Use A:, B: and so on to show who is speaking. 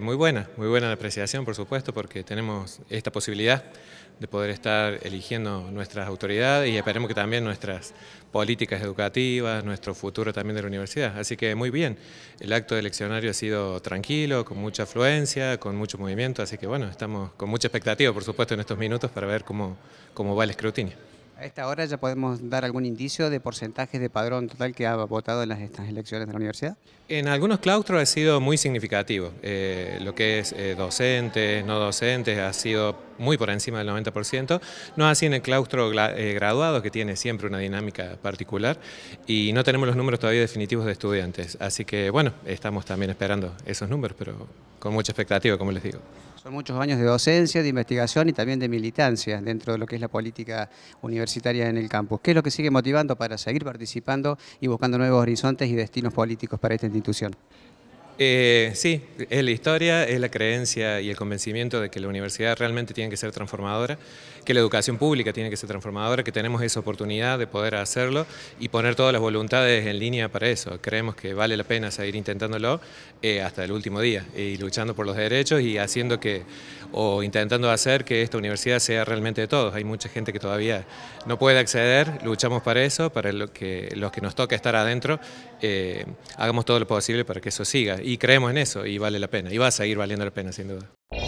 A: Muy buena, muy buena la apreciación, por supuesto, porque tenemos esta posibilidad de poder estar eligiendo nuestras autoridades y esperemos que también nuestras políticas educativas, nuestro futuro también de la universidad. Así que muy bien, el acto de eleccionario ha sido tranquilo, con mucha afluencia, con mucho movimiento, así que bueno, estamos con mucha expectativa, por supuesto, en estos minutos para ver cómo, cómo va el escrutinio.
B: A esta hora ya podemos dar algún indicio de porcentajes de padrón total que ha votado en las, estas elecciones de la universidad.
A: En algunos claustros ha sido muy significativo. Eh, lo que es eh, docentes, no docentes, ha sido muy por encima del 90%, no así en el claustro eh, graduado, que tiene siempre una dinámica particular, y no tenemos los números todavía definitivos de estudiantes. Así que, bueno, estamos también esperando esos números, pero con mucha expectativa, como les digo.
B: Son muchos años de docencia, de investigación y también de militancia dentro de lo que es la política universitaria en el campus. ¿Qué es lo que sigue motivando para seguir participando y buscando nuevos horizontes y destinos políticos para esta institución?
A: Eh, sí, es la historia, es la creencia y el convencimiento de que la universidad realmente tiene que ser transformadora, que la educación pública tiene que ser transformadora, que tenemos esa oportunidad de poder hacerlo y poner todas las voluntades en línea para eso. Creemos que vale la pena seguir intentándolo eh, hasta el último día y luchando por los derechos y haciendo que, o intentando hacer que esta universidad sea realmente de todos. Hay mucha gente que todavía no puede acceder, luchamos para eso, para lo que, los que nos toca estar adentro, eh, hagamos todo lo posible para que eso siga y creemos en eso y vale la pena, y va a seguir valiendo la pena sin duda.